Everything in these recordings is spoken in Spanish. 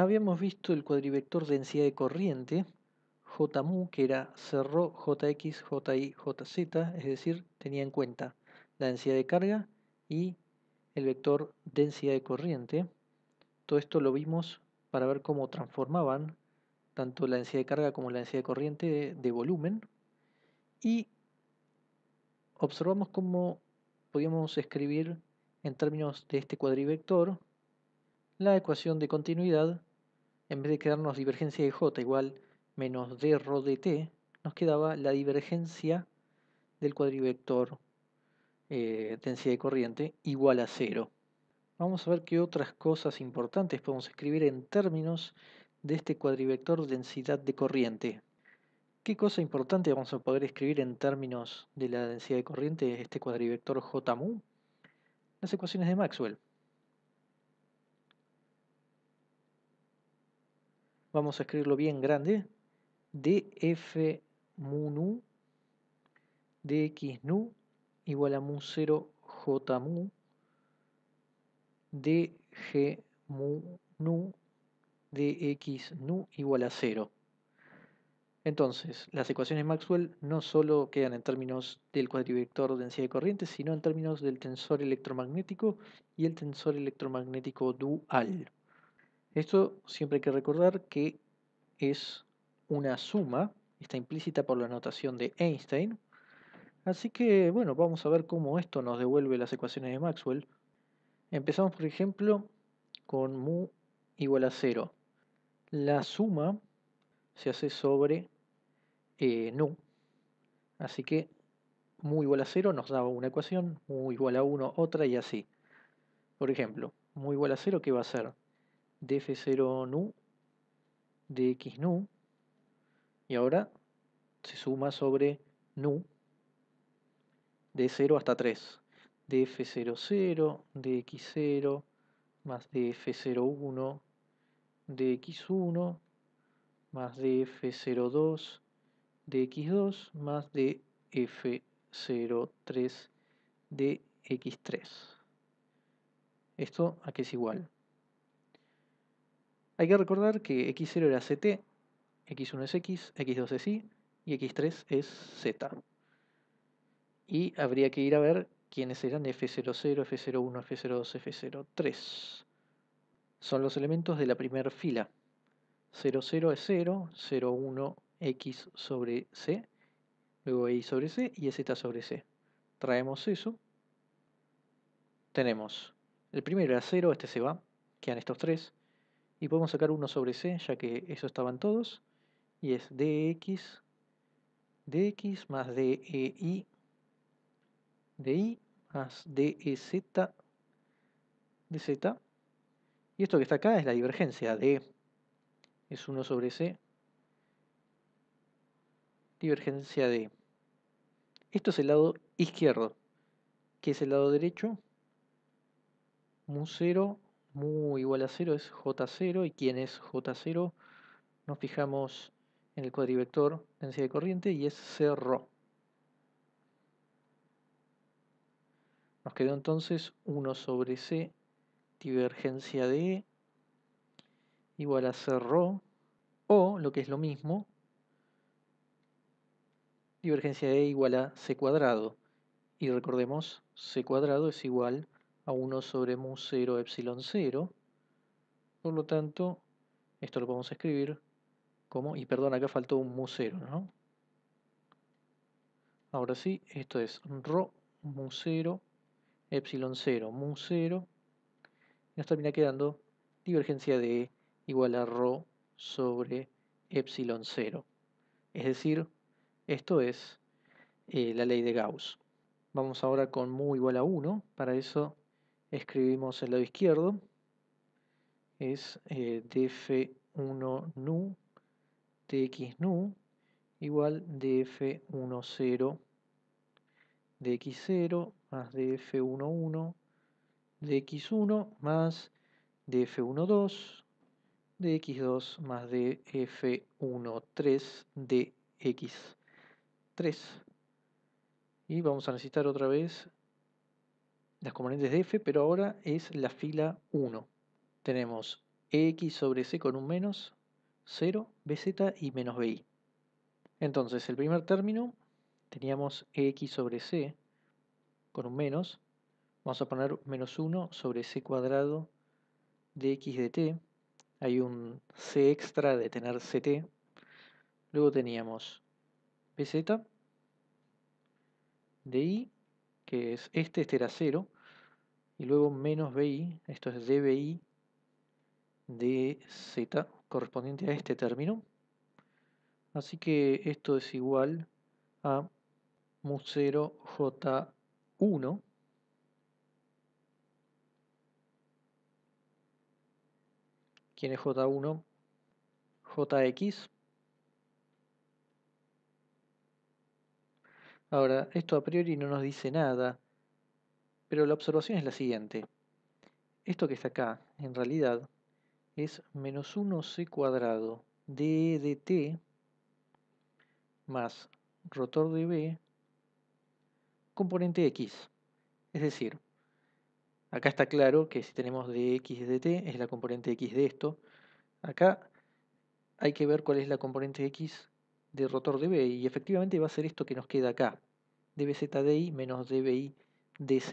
Habíamos visto el cuadrivector densidad de corriente, JMU, que era cerró JX, JI, JZ, es decir, tenía en cuenta la densidad de carga y el vector densidad de corriente. Todo esto lo vimos para ver cómo transformaban tanto la densidad de carga como la densidad de corriente de volumen. Y observamos cómo podíamos escribir en términos de este cuadrivector la ecuación de continuidad en vez de quedarnos divergencia de j igual menos d rho de t, nos quedaba la divergencia del cuadrivector eh, densidad de corriente igual a cero. Vamos a ver qué otras cosas importantes podemos escribir en términos de este cuadrivector densidad de corriente. ¿Qué cosa importante vamos a poder escribir en términos de la densidad de corriente de este cuadrivector J mu? Las ecuaciones de Maxwell. vamos a escribirlo bien grande, df mu dx nu igual a mu 0 j mu dg mu nu dx nu igual a 0. Entonces, las ecuaciones Maxwell no solo quedan en términos del cuadrivector de densidad de corriente, sino en términos del tensor electromagnético y el tensor electromagnético dual. Esto siempre hay que recordar que es una suma, está implícita por la notación de Einstein. Así que, bueno, vamos a ver cómo esto nos devuelve las ecuaciones de Maxwell. Empezamos, por ejemplo, con mu igual a cero. La suma se hace sobre eh, nu. Así que mu igual a cero nos da una ecuación, mu igual a 1 otra y así. Por ejemplo, mu igual a cero, ¿qué va a ser? df 0 nu de X nu y ahora se suma sobre nu de 0 hasta 3 de F00 0, de X0 más de F01 de X1 más de F02 de X2 más de F03 de X3. ¿Esto a qué es igual? Hay que recordar que x0 era ct, x1 es x, x2 es y y x3 es z. Y habría que ir a ver quiénes eran f00, f01, f02, f03. Son los elementos de la primera fila. 00 es 0, 01 x sobre c, luego y sobre c y z sobre c. Traemos eso. Tenemos el primero era 0, este se va, quedan estos tres. Y podemos sacar 1 sobre c, ya que eso estaban todos. Y es dx, dx más dei, i más de z Y esto que está acá es la divergencia de es 1 sobre c, divergencia de esto es el lado izquierdo, que es el lado derecho, Un 0 mu igual a 0 es J0 y quién es J0 nos fijamos en el cuadrivector densidad de corriente y es rho. Nos quedó entonces 1 sobre C divergencia de E igual a rho, o lo que es lo mismo divergencia de E igual a C cuadrado y recordemos C cuadrado es igual a a 1 sobre mu 0 epsilon 0. Por lo tanto, esto lo podemos escribir como, y perdón, acá faltó un mu 0, ¿no? Ahora sí, esto es rho mu 0 epsilon 0 mu 0 nos termina quedando divergencia de igual a rho sobre epsilon 0. Es decir, esto es eh, la ley de Gauss. Vamos ahora con mu igual a 1. Para eso escribimos el lado izquierdo, es eh, df1 nu x nu igual df1 0 dx0 más df1 10 dx 0 más df 11 dx dx2 más df 12 dx 2 más df 13 dx3 y vamos a necesitar otra vez las componentes de f, pero ahora es la fila 1. Tenemos x sobre c con un menos, 0, bz y menos bi. Entonces, el primer término teníamos x sobre c con un menos. Vamos a poner menos 1 sobre c cuadrado de x de t. Hay un c extra de tener ct. Luego teníamos bz de i que es este, este era 0, y luego menos bi, esto es dbi de z correspondiente a este término. Así que esto es igual a mu 0 j1 ¿Quién es J1? JX Ahora, esto a priori no nos dice nada, pero la observación es la siguiente. Esto que está acá, en realidad, es menos 1c cuadrado d de t más rotor de b componente x. Es decir, acá está claro que si tenemos dx t, es la componente x de esto. Acá hay que ver cuál es la componente x de rotor dB y efectivamente va a ser esto que nos queda acá, dbzdi menos dbi dz.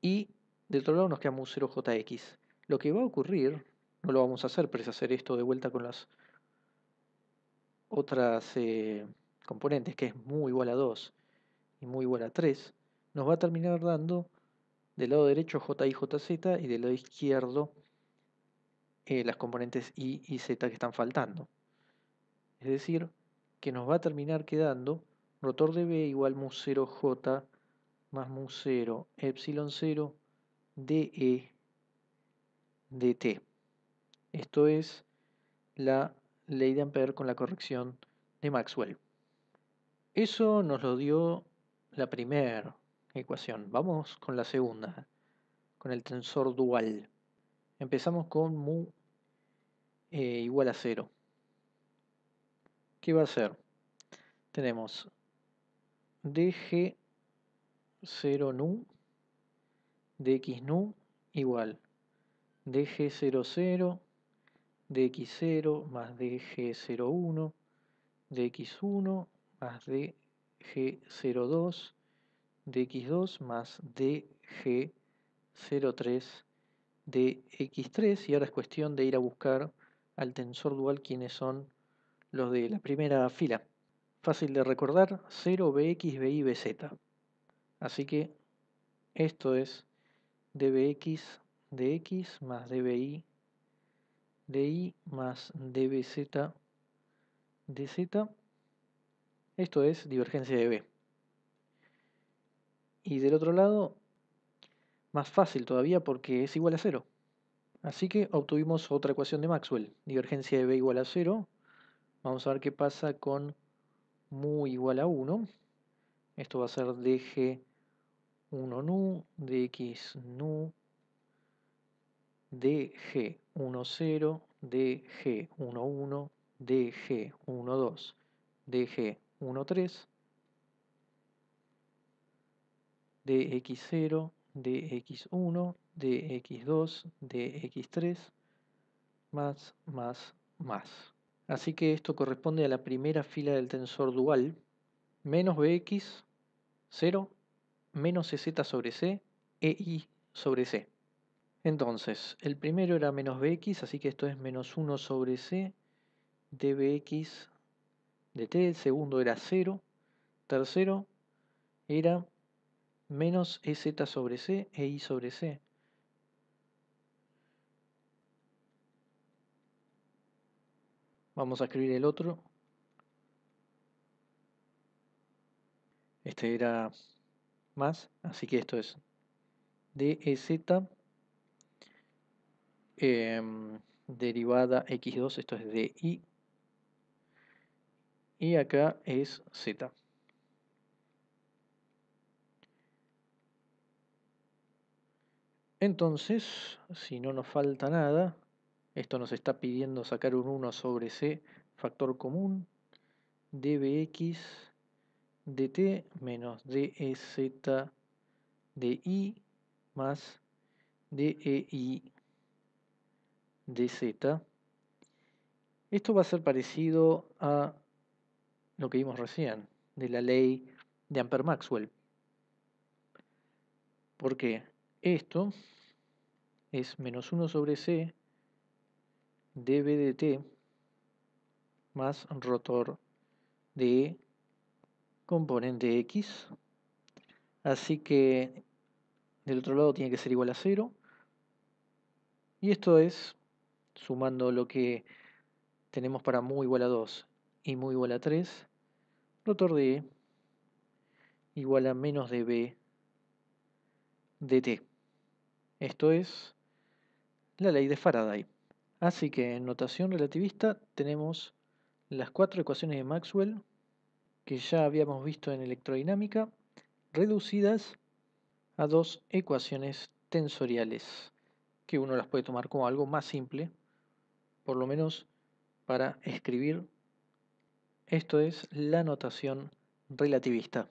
Y del otro lado nos queda un 0jx. Lo que va a ocurrir, no lo vamos a hacer, pero es hacer esto de vuelta con las otras eh, componentes, que es muy igual a 2 y muy igual a 3, nos va a terminar dando del lado derecho jijz y del lado izquierdo eh, las componentes i y z que están faltando. Es decir, que nos va a terminar quedando rotor de B igual mu 0J más mu 0 epsilon 0 dE e dt. Esto es la ley de Ampere con la corrección de Maxwell. Eso nos lo dio la primera ecuación. Vamos con la segunda, con el tensor dual. Empezamos con mu eh, igual a 0. ¿Qué va a ser? Tenemos dg0nu nu igual dg00 dx0 más dg01 dx1 más dg02 dx2 más dg03 dx3 y ahora es cuestión de ir a buscar al tensor dual quienes son los de la primera fila. Fácil de recordar, 0bxbibz. Así que esto es dbx de x más dbi de y más dbz de Esto es divergencia de b. Y del otro lado, más fácil todavía porque es igual a 0. Así que obtuvimos otra ecuación de Maxwell, divergencia de b igual a 0, Vamos a ver qué pasa con mu igual a 1. Esto va a ser dg 1 nu, dx nu, dg 10 dg 11 dg 12 dg 13 dx 0, dx 1, dx 2, dx 3, más, más, más. Así que esto corresponde a la primera fila del tensor dual, menos bx, 0, menos cz sobre c, e i sobre c. Entonces, el primero era menos bx, así que esto es menos 1 sobre c dbx dt, el segundo era 0, tercero era menos ez sobre c e i sobre c, Vamos a escribir el otro. Este era más, así que esto es de z em, derivada X2, esto es DI. Y acá es Z. Entonces, si no nos falta nada, esto nos está pidiendo sacar un 1 sobre C, factor común, dbx dt menos dez di más dei dz. Esto va a ser parecido a lo que vimos recién, de la ley de Amper maxwell Porque esto es menos 1 sobre c T más rotor de componente x así que del otro lado tiene que ser igual a 0 y esto es sumando lo que tenemos para mu igual a 2 y mu igual a 3 rotor de igual a menos de b dt esto es la ley de Faraday Así que en notación relativista tenemos las cuatro ecuaciones de Maxwell que ya habíamos visto en electrodinámica reducidas a dos ecuaciones tensoriales que uno las puede tomar como algo más simple, por lo menos para escribir. Esto es la notación relativista.